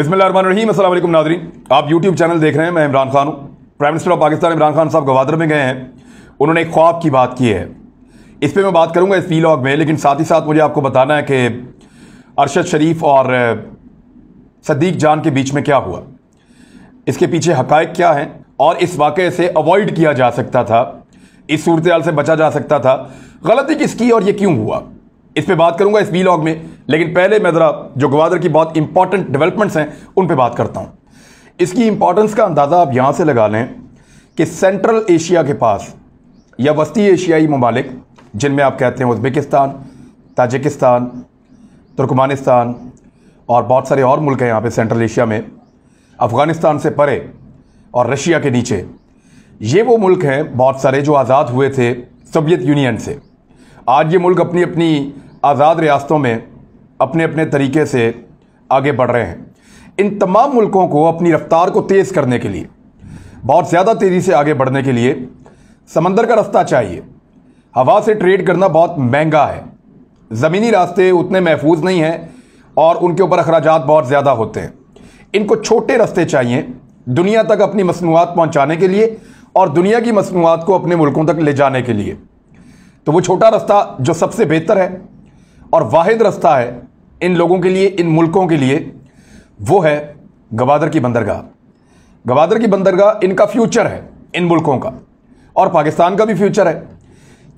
बिसमीम अल्लाम नाजरीन आप यूट्यूब चैनल देख रहे हैं मैं इमरान खान हूँ prime minister of Pakistan Imran Khan साहब गवादर में गए हैं उन्होंने एक ख्वाब की बात की है इस पर मैं बात करूँगा इस लॉग में लेकिन साथ ही साथ मुझे आपको बताना है कि अरशद शरीफ और सदीक जान के बीच में क्या हुआ इसके पीछे हकायक क्या हैं और इस वाक़े से अवॉइड किया जा सकता था इस सूरत से बचा जा सकता था गलती किसकी और ये क्यों हुआ इस पर बात करूँगा इस लॉग में लेकिन पहले मैं ज़रा जो ग्वादर की बहुत इंपॉर्टेंट डेवलपमेंट्स हैं उन पर बात करता हूँ इसकी इंपॉर्टेंस का अंदाज़ा आप यहाँ से लगा लें कि सेंट्रल एशिया के पास या वस्ती एशियाई ममालिक जिनमें आप कहते हैं उज़्बेकिस्तान ताजिकिस्तान तुर्कमानिस्तान और बहुत सारे और मुल्क हैं यहाँ पे सेंट्रल एशिया में अफ़गानिस्तान से परे और रशिया के नीचे ये वो मुल्क हैं बहुत सारे जो आज़ाद हुए थे सोवियत यूनियन से आज ये मुल्क अपनी अपनी आज़ाद रियासतों में अपने अपने तरीके से आगे बढ़ रहे हैं इन तमाम मुल्कों को अपनी रफ्तार को तेज़ करने के लिए बहुत ज़्यादा तेज़ी से आगे बढ़ने के लिए समंदर का रास्ता चाहिए हवा से ट्रेड करना बहुत महंगा है ज़मीनी रास्ते उतने महफूज नहीं हैं और उनके ऊपर अखराज बहुत ज़्यादा होते हैं इनको छोटे रास्ते चाहिए दुनिया तक अपनी मसनूआत पहुँचाने के लिए और दुनिया की मसनूआत को अपने मुल्कों तक ले जाने के लिए तो वो छोटा रास्ता जो सबसे बेहतर है और वाद रास्ता है इन लोगों के लिए इन मुल्कों के लिए वो है गवादर की बंदरगाह गवादर की बंदरगाह इनका फ्यूचर है इन मुल्कों का और पाकिस्तान का भी फ्यूचर है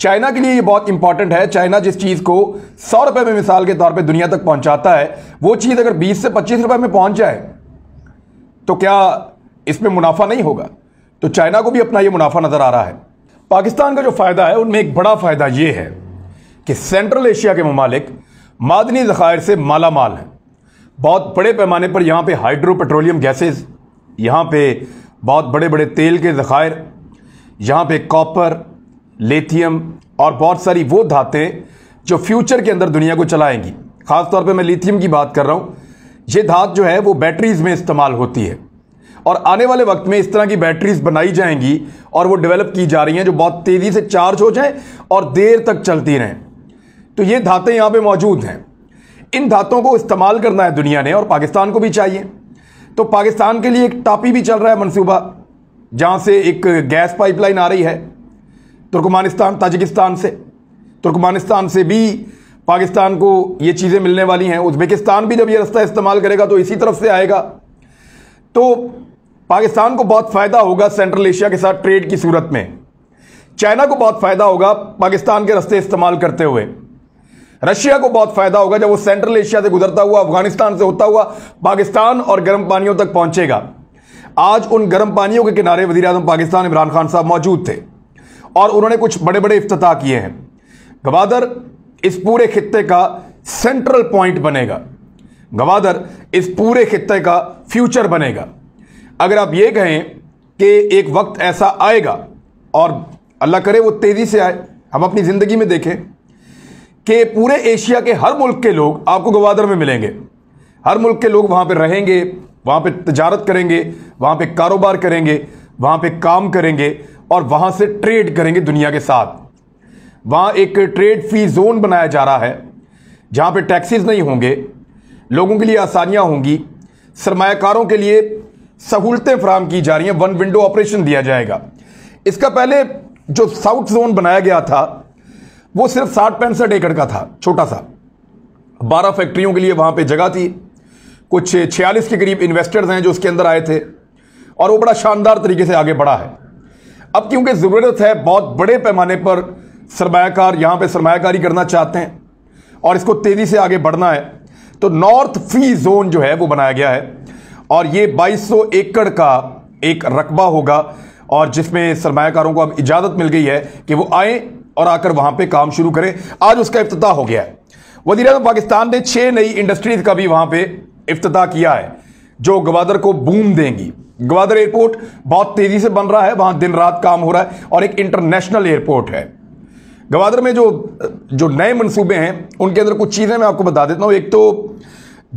चाइना के लिए ये बहुत इंपॉर्टेंट है चाइना जिस चीज़ को सौ रुपये में मिसाल के तौर पे दुनिया तक पहुंचाता है वो चीज़ अगर 20 से 25 रुपए में पहुंच जाए तो क्या इसमें मुनाफा नहीं होगा तो चाइना को भी अपना ये मुनाफा नज़र आ रहा है पाकिस्तान का जो फ़ायदा है उनमें एक बड़ा फ़ायदा ये है कि सेंट्रल एशिया के ममालिक मादनी ज़खायर से माला माल है बहुत बड़े पैमाने पर यहाँ पे हाइड्रो पेट्रोलियम गैसेस यहाँ पे बहुत बड़े बड़े तेल के ज़खायर यहाँ पे कॉपर लेथियम और बहुत सारी वो धातें जो फ्यूचर के अंदर दुनिया को चलाएंगी ख़ासतौर पे मैं लिथियम की बात कर रहा हूँ ये धात जो है वो बैटरीज़ में इस्तेमाल होती है और आने वाले वक्त में इस तरह की बैटरीज़ बनाई जाएंगी और वो डेवलप की जा रही हैं जो बहुत तेज़ी से चार्ज हो जाएं और देर तक चलती रहें तो ये धातें यहाँ पे मौजूद हैं इन धातों को इस्तेमाल करना है दुनिया ने और पाकिस्तान को भी चाहिए तो पाकिस्तान के लिए एक टापी भी चल रहा है मनसूबा जहाँ से एक गैस पाइपलाइन आ रही है तुर्कमानिस्तान ताजिकिस्तान से तुर्कमानिस्तान से भी पाकिस्तान को ये चीज़ें मिलने वाली हैं उज्बेकिस्तान भी जब ये रास्ता इस्तेमाल करेगा तो इसी तरफ से आएगा तो पाकिस्तान को बहुत फ़ायदा होगा सेंट्रल एशिया के साथ ट्रेड की सूरत में चाइना को बहुत फ़ायदा होगा पाकिस्तान के रास्ते इस्तेमाल करते हुए रशिया को बहुत फायदा होगा जब वो सेंट्रल एशिया से गुजरता हुआ अफगानिस्तान से होता हुआ पाकिस्तान और गर्म पानियों तक पहुंचेगा आज उन गर्म पानियों के किनारे वजी पाकिस्तान इमरान खान साहब मौजूद थे और उन्होंने कुछ बड़े बड़े अफ्ताह किए हैं गवादर इस पूरे खत्े का सेंट्रल पॉइंट बनेगा गवादर इस पूरे खत्े का फ्यूचर बनेगा अगर आप ये कहें कि एक वक्त ऐसा आएगा और अल्लाह करे वो तेज़ी से आए हम अपनी ज़िंदगी में देखें कि पूरे एशिया के हर मुल्क के लोग आपको गवादर में मिलेंगे हर मुल्क के लोग वहाँ पर रहेंगे वहाँ पर तजारत करेंगे वहाँ पर कारोबार करेंगे वहाँ पर काम करेंगे और वहाँ से ट्रेड करेंगे दुनिया के साथ वहाँ एक ट्रेड फी जोन बनाया जा रहा है जहाँ पर टैक्सीज नहीं होंगे लोगों के लिए आसानियाँ होंगी सरमाकारों के लिए सहूलतें फ्राहम की जा रही हैं वन विंडो ऑपरेशन दिया जाएगा इसका पहले जो साउथ जोन बनाया गया था वो सिर्फ साठ पैंसठ एकड़ का था छोटा सा बारह फैक्ट्रियों के लिए वहां पे जगह थी कुछ छियालीस के करीब इन्वेस्टर्स हैं जो उसके अंदर आए थे और वो बड़ा शानदार तरीके से आगे बढ़ा है अब क्योंकि ज़रूरत है बहुत बड़े पैमाने पर सरमाकार यहाँ पर सरमाकारी करना चाहते हैं और इसको तेज़ी से आगे बढ़ना है तो नॉर्थ फी जोन जो है वो बनाया गया है और ये 2200 एकड़ का एक रकबा होगा और जिसमें सरमाकारों को अब इजाज़त मिल गई है कि वो आए और आकर वहां पे काम शुरू करें आज उसका इफ्तः हो गया है वजीर अजम पाकिस्तान ने छह नई इंडस्ट्रीज का भी वहां पे इफ्तः किया है जो गवादर को बूम देंगी गवादर एयरपोर्ट बहुत तेजी से बन रहा है वहां दिन रात काम हो रहा है और एक इंटरनेशनल एयरपोर्ट है गवादर में जो जो नए मंसूबे हैं उनके अंदर कुछ चीज़ें मैं आपको बता देता हूँ एक तो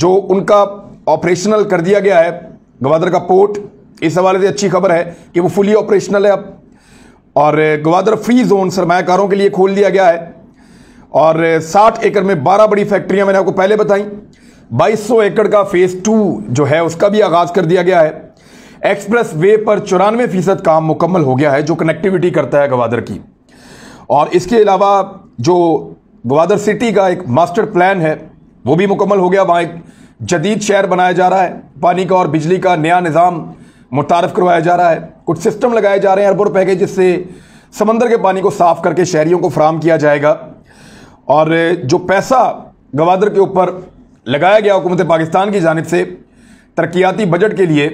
जो उनका ऑपरेशनल कर दिया गया है गवादर का पोर्ट इस हवाले से अच्छी खबर है कि वो फुली ऑपरेशनल है अब और गवादर फ्री जोन सरमाकारों के लिए खोल दिया गया है और 60 एकड़ में 12 बड़ी फैक्ट्रियां मैंने आपको पहले बताई 2200 एकड़ का फेज़ टू जो है उसका भी आगाज़ कर दिया गया है एक्सप्रेस वे पर चौरानवे फीसद काम मुकम्मल हो गया है जो कनेक्टिविटी करता है गवादर की और इसके अलावा जो गवादर सिटी का एक मास्टर प्लान है वो भी मुकम्मल हो गया वहाँ एक जदीद शहर बनाया जा रहा है पानी का और बिजली का नया निज़ाम मुतारफ करवाया जा रहा है कुछ सिस्टम लगाए जा रहे हैं अरबों रुपए के जिससे समंदर के पानी को साफ करके शहरीों को फ्राहम किया जाएगा और जो पैसा गवादर के ऊपर लगाया गया हुकूमत पाकिस्तान की जानब से तरक्याती बजट के लिए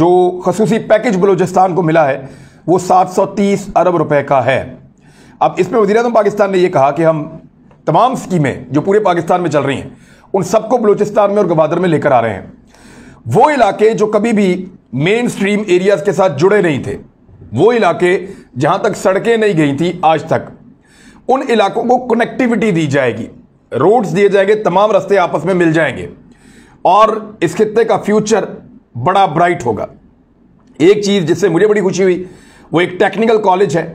जो खसूसी पैकेज बलोचिस्तान को मिला है वो 730 अरब रुपए का है अब इसमें वजी अजम पाकिस्तान ने यह कहा कि हम तमाम स्कीमें जो पूरे पाकिस्तान में चल रही हैं उन सबको बलोचिस्तान में और गवादर में लेकर आ रहे हैं वो इलाके जो कभी भी मेन स्ट्रीम एरियाज के साथ जुड़े नहीं थे वो इलाके जहां तक सड़कें नहीं गई थी आज तक उन इलाकों को कनेक्टिविटी दी जाएगी रोड्स दिए जाएंगे तमाम रास्ते आपस में मिल जाएंगे और इस खत्ते का फ्यूचर बड़ा ब्राइट होगा एक चीज़ जिससे मुझे बड़ी खुशी हुई वो एक टेक्निकल कॉलेज है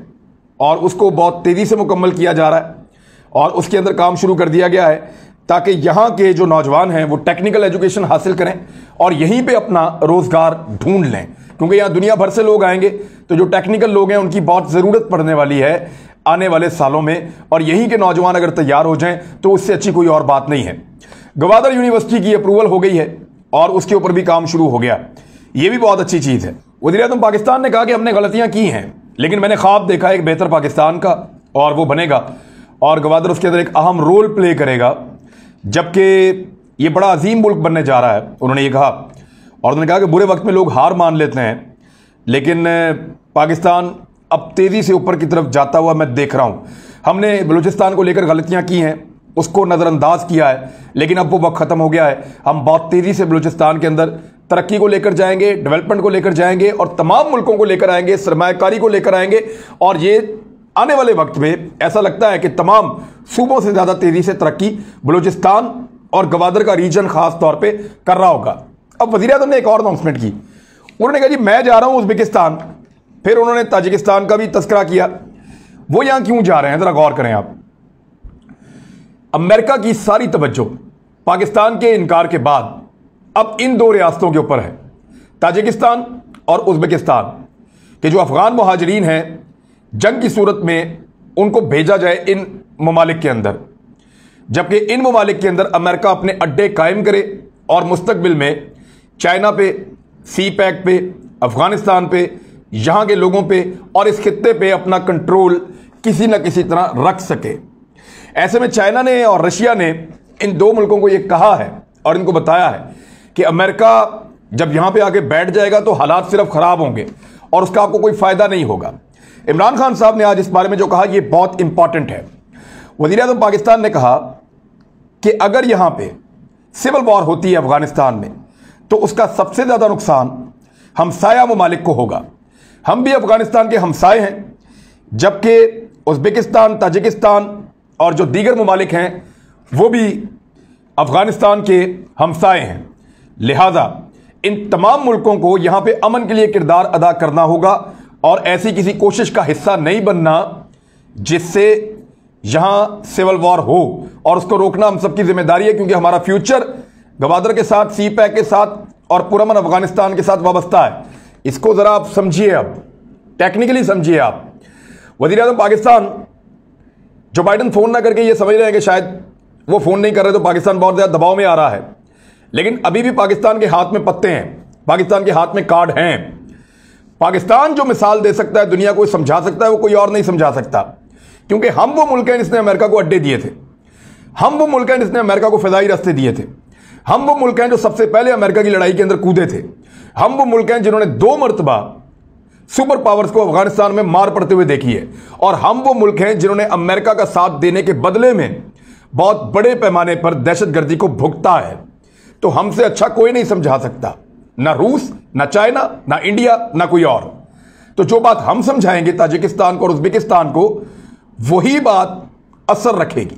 और उसको बहुत तेज़ी से मुकम्मल किया जा रहा है और उसके अंदर काम शुरू कर दिया गया है ताकि यहाँ के जो नौजवान हैं वो टेक्निकल एजुकेशन हासिल करें और यहीं पे अपना रोज़गार ढूंढ लें क्योंकि यहाँ दुनिया भर से लोग आएंगे तो जो टेक्निकल लोग हैं उनकी बहुत ज़रूरत पड़ने वाली है आने वाले सालों में और यहीं के नौजवान अगर तैयार हो जाएं तो उससे अच्छी कोई और बात नहीं है गवादर यूनिवर्सिटी की अप्रूवल हो गई है और उसके ऊपर भी काम शुरू हो गया ये भी बहुत अच्छी चीज़ है वजी अजम पाकिस्तान ने कहा कि हमने गलतियाँ की हैं लेकिन मैंने ख्वाब देखा एक बेहतर पाकिस्तान का और वो बनेगा और गवादर उसके अंदर एक अहम रोल प्ले करेगा जबकि ये बड़ा अजीम मुल्क बनने जा रहा है उन्होंने ये कहा और उन्होंने कहा कि बुरे वक्त में लोग हार मान लेते हैं लेकिन पाकिस्तान अब तेज़ी से ऊपर की तरफ जाता हुआ मैं देख रहा हूँ हमने बलूचिस्तान को लेकर गलतियाँ की हैं उसको नज़रअंदाज किया है लेकिन अब वो वक्त ख़त्म हो गया है हम बहुत तेज़ी से बलूचिस्तान के अंदर तरक्की को लेकर जाएंगे डेवलपमेंट को लेकर जाएंगे और तमाम मुल्कों को लेकर आएंगे सरमाकारी को लेकर आएंगे और ये आने वाले वक्त में ऐसा लगता है कि तमाम सूबों से ज़्यादा तेज़ी से तरक्की बलूचिस्तान और गवादर का रीजन खास तौर पे कर रहा होगा अब वजी अजम ने एक और अनाउंसमेंट की उन्होंने कहा जी मैं जा रहा हूँ उज्बेकिस्तान फिर उन्होंने ताजिकिस्तान का भी तस्करा किया वो यहाँ क्यों जा रहे हैं ज़रा गौर करें आप अमेरिका की सारी तवज्जो पाकिस्तान के इनकार के बाद अब इन दो रियासतों के ऊपर है ताजिकिस्तान और उज्बेकिस्तान के जो अफ़गान महाजरीन हैं जंग की सूरत में उनको भेजा जाए इन ममालिक के अंदर जबकि इन ममालिक के अंदर अमेरिका अपने अड्डे कायम करे और मुस्तबिल में चाइना पे सी पैक पे अफ़गानिस्तान पे यहाँ के लोगों पे और इस खत्े पे अपना कंट्रोल किसी न किसी तरह रख सके ऐसे में चाइना ने और रशिया ने इन दो मुल्कों को ये कहा है और इनको बताया है कि अमेरिका जब यहाँ पे आके बैठ जाएगा तो हालात सिर्फ ख़राब होंगे और उसका आपको कोई फ़ायदा नहीं होगा इमरान खान साहब ने आज इस बारे में जो कहा यह बहुत इंपॉर्टेंट है वजीर अजम पाकिस्तान ने कहा कि अगर यहाँ पर सिविल वॉर होती है अफगानिस्तान में तो उसका सबसे ज़्यादा नुकसान हमसाया ममालिक को होगा हम भी अफगानिस्तान के हमसाए हैं जबकि उज़्बेकिस्तान ताजिकिस्तान और जो दीगर ममालिक हैं वो भी अफ़गानिस्तान के हमसाए हैं लिहाजा इन तमाम मुल्कों को यहाँ पे अमन के लिए किरदार अदा करना होगा और ऐसी किसी कोशिश का हिस्सा नहीं बनना जिससे यहाँ सिविल वॉर हो और उसको रोकना हम सबकी जिम्मेदारी है क्योंकि हमारा फ्यूचर गवादर के साथ सी पैक के साथ और पुरमन अफगानिस्तान के साथ वाबस्ता है इसको ज़रा आप समझिए अब टेक्निकली समझिए आप वजीर अजम पाकिस्तान जो बाइडन फ़ोन ना करके ये समझ रहे हैं कि शायद वो फ़ोन नहीं कर रहे तो पाकिस्तान बहुत ज़्यादा दबाव में आ रहा है लेकिन अभी भी पाकिस्तान के हाथ में पत्ते हैं पाकिस्तान के हाथ में कार्ड हैं पाकिस्तान जो मिसाल दे सकता है दुनिया को समझा सकता है वो कोई और नहीं समझा सकता क्योंकि हम वो मुल्क हैं जिसने अमेरिका को अड्डे दिए थे हम वो मुल्क हैं जिसने अमेरिका को फ़िज़ाई रास्ते दिए थे हम वो मुल्क हैं जो सबसे पहले अमेरिका की लड़ाई के अंदर कूदे थे हम वो मुल्क हैं जिन्होंने दो मरतबा सुपर पावर्स को अफगानिस्तान में मार पड़ते हुए देखी है और हम वो मुल्क हैं जिन्होंने अमेरिका का साथ देने के बदले में बहुत बड़े पैमाने पर दहशतगर्दी को भुगता है तो हमसे अच्छा कोई नहीं समझा सकता ना रूस ना चाइना ना इंडिया ना कोई और तो जो बात हम समझाएंगे ताजिकिस्तान को और उज्बेकिस्तान को वही बात असर रखेगी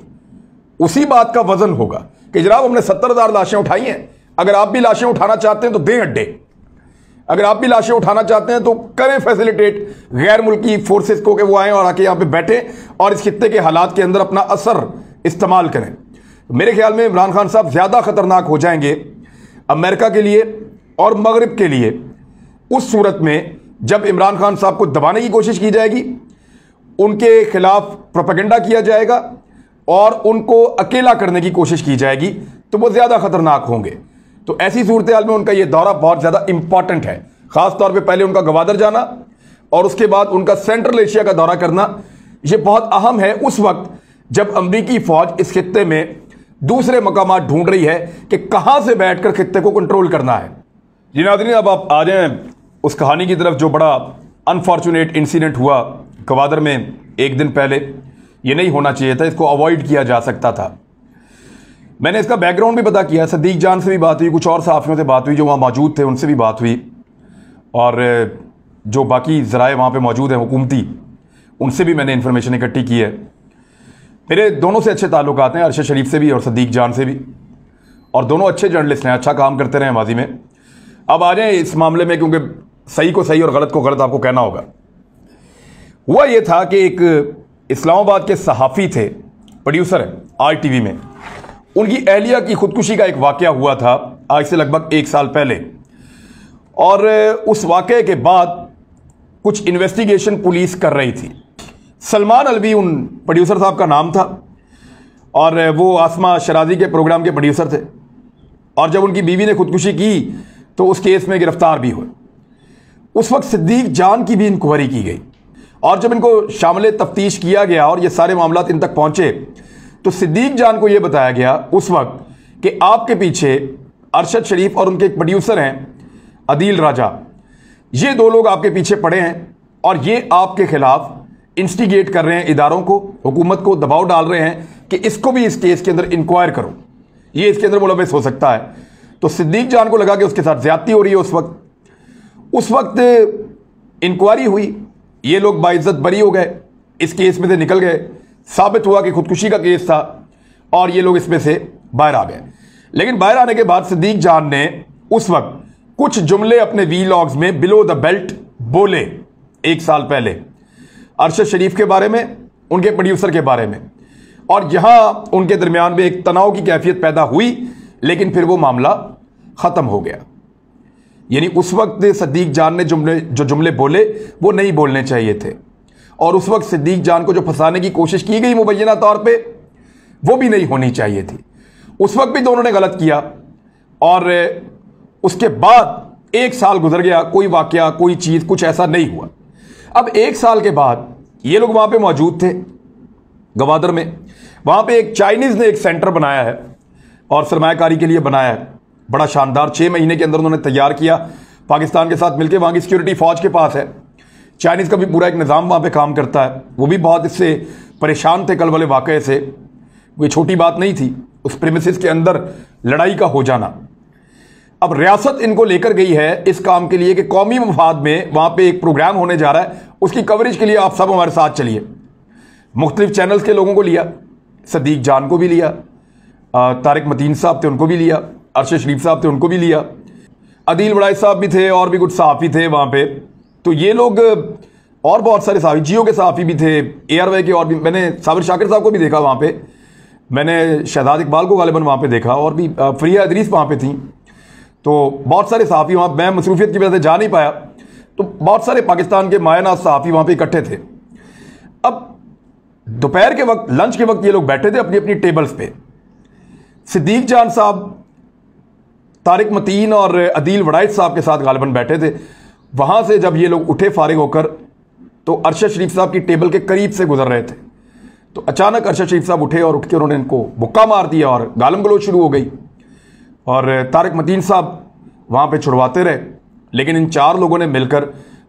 उसी बात का वजन होगा कि जनाब हमने सत्तर हजार लाशें उठाई हैं अगर आप भी लाशें उठाना चाहते हैं तो दें अड्डे अगर आप भी लाशें उठाना चाहते हैं तो करें फैसिलिटेट गैर मुल्की फोर्सेस को कि वो आए और आके यहां पे बैठें और इस खत्े के हालात के अंदर अपना असर इस्तेमाल करें मेरे ख्याल में इमरान खान साहब ज़्यादा खतरनाक हो जाएंगे अमेरिका के लिए और मगरब के लिए उस सूरत में जब इमरान खान साहब को दबाने की कोशिश की जाएगी उनके खिलाफ प्रोपेगेंडा किया जाएगा और उनको अकेला करने की कोशिश की जाएगी तो वो ज़्यादा ख़तरनाक होंगे तो ऐसी सूरत हाल में उनका ये दौरा बहुत ज़्यादा इंपॉर्टेंट है ख़ास तौर पर पहले उनका गवादर जाना और उसके बाद उनका सेंट्रल एशिया का दौरा करना ये बहुत अहम है उस वक्त जब अमरीकी फ़ौज इस खत्े में दूसरे मकाम ढूंढ रही है कि कहाँ से बैठकर खत्े को कंट्रोल करना है जी नादरीन अब आप आ जाएँ उस कहानी की तरफ जो बड़ा अनफॉर्चुनेट इंसिडेंट हुआ गवादर में एक दिन पहले ये नहीं होना चाहिए था इसको अवॉइड किया जा सकता था मैंने इसका बैकग्राउंड भी पता किया सदीक जान से भी बात हुई कुछ और साफियों से बात हुई जो वहाँ मौजूद थे उनसे भी बात हुई और जो बाकी ज़राए वहाँ पर मौजूद हैं हुकूमती उनसे भी मैंने इन्फॉर्मेशन इकट्ठी की है मेरे दोनों से अच्छे ताल्लुक हैं अरशद शरीफ से भी और सदीक जान से भी और दोनों अच्छे जर्नलिस्ट हैं अच्छा काम करते रहे माजी में अब आ जाए इस मामले में क्योंकि सही को सही और गलत को गलत आपको कहना होगा हुआ यह था कि एक इस्लामाबाद के सहाफ़ी थे प्रोड्यूसर हैं आर टी वी में उनकी एहलिया की खुदकुशी का एक वाक़ हुआ था आज से लगभग एक साल पहले और उस वाक़े के बाद कुछ इन्वेस्टिगेशन पुलिस कर रही थी सलमान अलवी उन प्रोड्यूसर साहब का नाम था और वो आसमा शराजी के प्रोग्राम के प्रोड्यूसर थे और जब उनकी बीवी ने खुदकुशी की तो उस केस में गिरफ्तार भी हुए उस वक्त सिद्दीक जान की भी इंक्वायरी की गई और जब इनको शामिल तफ्तीश किया गया और ये सारे मामला इन तक पहुंचे तो सिद्दीक जान को ये बताया गया उस वक्त कि आपके पीछे अरशद शरीफ और उनके एक प्रोड्यूसर हैं अदील राजा ये दो लोग आपके पीछे पड़े हैं और ये आपके खिलाफ इंस्टिगेट कर रहे हैं इदारों को हुकूमत को दबाव डाल रहे हैं कि इसको भी इस केस के अंदर इंक्वायर करो ये इसके अंदर मुलविस हो सकता है तो सिद्दीक जान को लगा कि उसके साथ ज्यादती हो रही है उस वक्त उस वक्त इंक्वायरी हुई ये लोग बाइज्जत बरी हो गए इस केस में से निकल गए साबित हुआ कि खुदकुशी का केस था और ये लोग इसमें से बाहर आ गए लेकिन बाहर आने के बाद सिद्दीक जान ने उस वक्त कुछ जुमले अपने वी लॉग्स में बिलो द बेल्ट बोले एक साल पहले अरशद शरीफ के बारे में उनके प्रोड्यूसर के बारे में और यहां उनके दरमियान में एक तनाव की कैफियत पैदा हुई लेकिन फिर वो मामला ख़त्म हो गया यानी उस वक्त सदीक जान ने जुमले जो जुमले बोले वो नहीं बोलने चाहिए थे और उस वक्त सिद्दीक जान को जो फंसाने की कोशिश की गई मुबैना तौर पे वो भी नहीं होनी चाहिए थी उस वक्त भी दोनों ने गलत किया और उसके बाद एक साल गुजर गया कोई वाक़ कोई चीज़ कुछ ऐसा नहीं हुआ अब एक साल के बाद ये लोग वहाँ पे मौजूद थे गवादर में वहाँ पे एक चाइनीज़ ने एक सेंटर बनाया है और सरमाकारी के लिए बनाया है बड़ा शानदार छः महीने के अंदर उन्होंने तैयार किया पाकिस्तान के साथ मिलकर वहाँ की सिक्योरिटी फ़ौज के पास है चाइनीज़ का भी पूरा एक निज़ाम वहाँ पर काम करता है वो भी बहुत इससे परेशान थे कल वाले वाक़े से कोई छोटी बात नहीं थी उस प्रेमिस के अंदर लड़ाई का हो जाना अब रियासत इनको लेकर गई है इस काम के लिए कि कौमी मफाद में वहाँ पे एक प्रोग्राम होने जा रहा है उसकी कवरेज के लिए आप सब हमारे साथ चलिए मुख्तलिफ चैनल्स के लोगों को लिया सदीक जान को भी लिया तारिक मतीन साहब थे उनको भी लिया अरशद शरीफ साहब थे उनको भी लिया अदील बड़ाई साहब भी थे और भी कुछ सहाफ़ी थे वहाँ पे तो ये लोग और बहुत सारे सहाफ़ी जियो के सहाफ़ी भी थे ए आर वाई के और भी मैंने साबिर शाकिर साहब को भी देखा वहाँ पर मैंने शहजाद इकबाल को गालिबा वहाँ पर देखा और भी फ्रिया अदरीस वहाँ पर थी तो बहुत सारे सहाफ़ी वहाँ मैं मसरूफियत की वजह से जा नहीं पाया तो बहुत सारे पाकिस्तान के मायनाज सहाफ़ी वहाँ पर इकट्ठे थे अब दोपहर के वक्त लंच के वक्त ये लोग बैठे थे अपनी अपनी टेबल्स पर सिद्दीक जान साहब तारिक मतीन और अदील वड़ाइट साहब के साथ गालबन बैठे थे वहाँ से जब ये लोग उठे फारिग होकर तो अरशद शरीफ साहब की टेबल के करीब से गुजर रहे थे तो अचानक अरशद शरीफ साहब उठे और उठ के उन्होंने इनको बुक्का मार दिया और गालम गलोच शुरू हो गई और तारक मतीन साहब वहाँ पे छुड़वाते रहे लेकिन इन चार लोगों ने मिलकर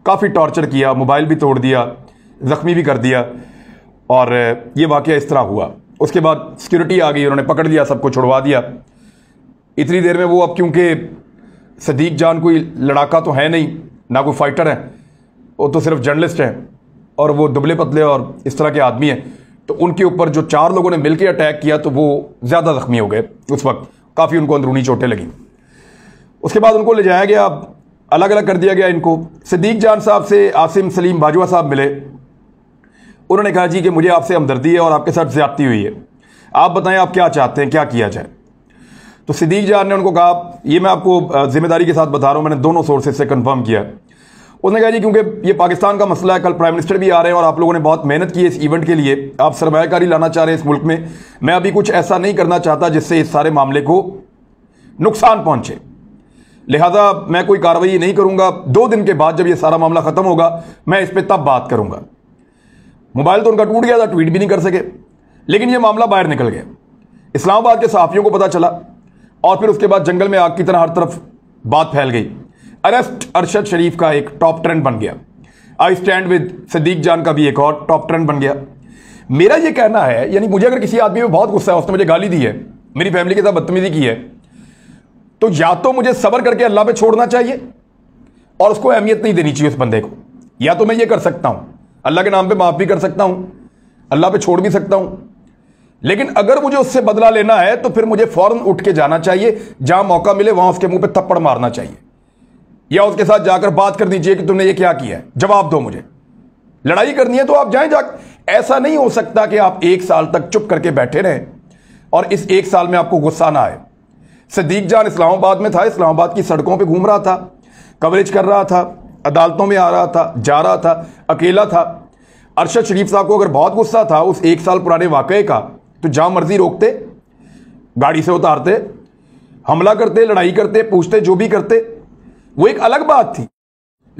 काफ़ी टॉर्चर किया मोबाइल भी तोड़ दिया ज़ख्मी भी कर दिया और ये वाक़ इस तरह हुआ उसके बाद सिक्योरिटी आ गई उन्होंने पकड़ लिया सबको छुड़वा दिया इतनी देर में वो अब क्योंकि सदीक जान कोई लड़ाका तो है नहीं ना कोई फाइटर है वो तो सिर्फ जर्नलिस्ट हैं और वो दुबले पतले और इस तरह के आदमी हैं तो उनके ऊपर जो चार लोगों ने मिलकर अटैक किया तो वो ज़्यादा ज़ख्मी हो गए उस वक्त काफ़ी उनको अंदरूनी चोटें लगी उसके बाद उनको ले जाया गया अलग अलग कर दिया गया इनको सदीक जान साहब से आसिम सलीम बाजवा साहब मिले उन्होंने कहा जी कि मुझे आपसे हमदर्दी है और आपके साथ ज्यादती हुई है आप बताएं आप क्या चाहते हैं क्या किया जाए तो सिद्दीक जहार ने उनको कहा ये मैं आपको जिम्मेदारी के साथ बता रहा हूँ मैंने दोनों सोर्सेज से कंफर्म किया उसने कहा जी क्योंकि ये पाकिस्तान का मसला है कल प्राइम मिनिस्टर भी आ रहे हैं और आप लोगों ने बहुत मेहनत की है इस इवेंट के लिए आप सरमाकारी लाना चाह रहे हैं इस मुल्क में मैं अभी कुछ ऐसा नहीं करना चाहता जिससे इस सारे मामले को नुकसान पहुंचे लिहाजा मैं कोई कार्रवाई नहीं करूंगा दो दिन के बाद जब ये सारा मामला ख़त्म होगा मैं इस पर तब बात करूंगा मोबाइल तो उनका टूट गया था ट्वीट भी नहीं कर सके लेकिन यह मामला बाहर निकल गया इस्लामाबाद के सहाफ़ियों को पता चला और फिर उसके बाद जंगल में आग की तरह हर तरफ बात फैल गई अरेस्ट अरशद शरीफ का एक टॉप ट्रेंड बन गया आई स्टैंड विद सदीक जान का भी एक और टॉप ट्रेंड बन गया मेरा ये कहना है यानी मुझे अगर किसी आदमी में बहुत गुस्सा है उसने मुझे गाली दी है मेरी फैमिली के साथ बदतमीजी की है तो या तो मुझे सबर करके अल्लाह पे छोड़ना चाहिए और उसको अहमियत नहीं देनी चाहिए उस बंदे को या तो मैं ये कर सकता हूं अल्लाह के नाम पे माफ़ भी कर सकता हूँ अल्लाह पे छोड़ भी सकता हूँ लेकिन अगर मुझे उससे बदला लेना है तो फिर मुझे फ़ौरन उठ के जाना चाहिए जहां मौका मिले वहां उसके मुंह पे थप्पड़ मारना चाहिए या उसके साथ जाकर बात कर दीजिए कि तुमने ये क्या किया है जवाब दो मुझे लड़ाई करनी है तो आप जाए जा ऐसा नहीं हो सकता कि आप एक साल तक चुप करके बैठे रहें और इस एक साल में आपको गुस्सा ना आए सदीक जान इस्लामाबाद में था इस्लामाबाद की सड़कों पर घूम रहा था कवरेज कर रहा था अदालतों में आ रहा था जा रहा था अकेला था अरशद शरीफ साहब को अगर बहुत गुस्सा था उस एक साल पुराने वाकये का तो जहाँ मर्जी रोकते गाड़ी से उतारते हमला करते लड़ाई करते पूछते जो भी करते वो एक अलग बात थी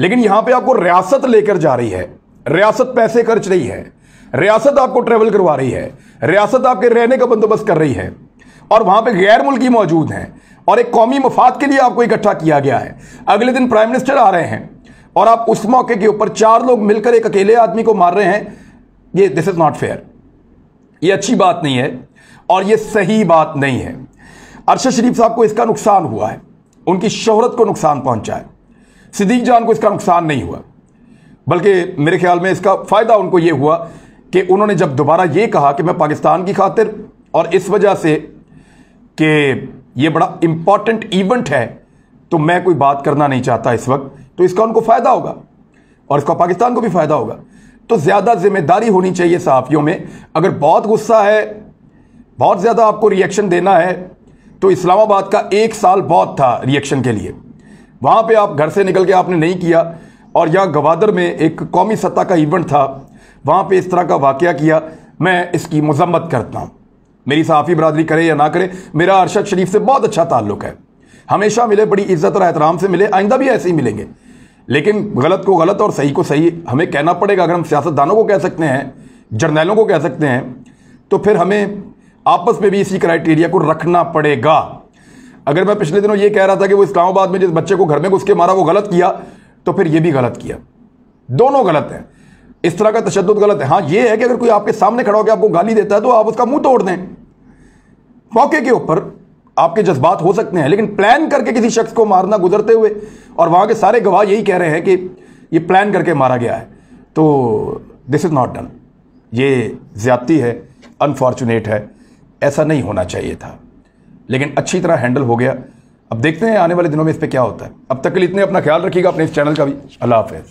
लेकिन यहाँ पे आपको रियासत लेकर जा रही है रियासत पैसे खर्च रही है रियासत आपको ट्रेवल करवा रही है रियासत आपके रहने का बंदोबस्त कर रही है और वहां पे गैर मुल्की मौजूद हैं और एक कौमी मफाद के लिए आपको इकट्ठा किया गया है अगले दिन प्राइम मिनिस्टर आ रहे हैं और आप उस मौके के ऊपर चार लोग मिलकर एक अकेले आदमी को मार रहे हैं ये दिस इज नॉट फेयर ये अच्छी बात नहीं है और ये सही बात नहीं है अरशद शरीफ साहब को इसका नुकसान हुआ है उनकी शोहरत को नुकसान पहुंचा है सिद्दीक जान को इसका नुकसान नहीं हुआ बल्कि मेरे ख्याल में इसका फ़ायदा उनको ये हुआ कि उन्होंने जब दोबारा ये कहा कि मैं पाकिस्तान की खातिर और इस वजह से कि ये बड़ा इंपॉर्टेंट इवेंट है तो मैं कोई बात करना नहीं चाहता इस वक्त तो इसका उनको फ़ायदा होगा और इसका पाकिस्तान को भी फ़ायदा होगा तो ज़्यादा जिम्मेदारी होनी चाहिए सहाफ़ियों में अगर बहुत गुस्सा है बहुत ज़्यादा आपको रिएक्शन देना है तो इस्लामाबाद का एक साल बहुत था रिएक्शन के लिए वहाँ पे आप घर से निकल के आपने नहीं किया और यहाँ गवादर में एक कौमी सतह का इवेंट था वहाँ पे इस तरह का वाक़ किया मैं इसकी मजम्मत करता हूँ मेरी सहाफ़ी बरदरी करे या ना करे मेरा अरशद शरीफ से बहुत अच्छा ताल्लुक़ है हमेशा मिले बड़ी इज़्ज़त और एहतराम से मिले आइंदा भी ऐसे ही मिलेंगे लेकिन गलत को गलत और सही को सही हमें कहना पड़ेगा अगर हम सियासतदानों को कह सकते हैं जर्नैलों को कह सकते हैं तो फिर हमें आपस में भी इसी क्राइटेरिया को रखना पड़ेगा अगर मैं पिछले दिनों ये कह रहा था कि वो इस्लामाबाद में जिस बच्चे को घर में घुस के मारा वो गलत किया तो फिर ये भी गलत किया दोनों गलत हैं इस तरह का तशद गलत है हाँ ये है कि अगर कोई आपके सामने खड़ा होकर आपको गाली देता है तो आप उसका मुंह तोड़ दें मौके के ऊपर आपके जज्बात हो सकते हैं लेकिन प्लान करके किसी शख्स को मारना गुजरते हुए और वहाँ के सारे गवाह यही कह रहे हैं कि ये प्लान करके मारा गया है तो दिस इज़ नॉट डन ये ज़्यादती है अनफॉर्चुनेट है ऐसा नहीं होना चाहिए था लेकिन अच्छी तरह हैंडल हो गया अब देखते हैं आने वाले दिनों में इस पर क्या होता है अब तक के लिए इतने अपना ख्याल रखिएगा अपने इस चैनल का भी अल्लाह हाफ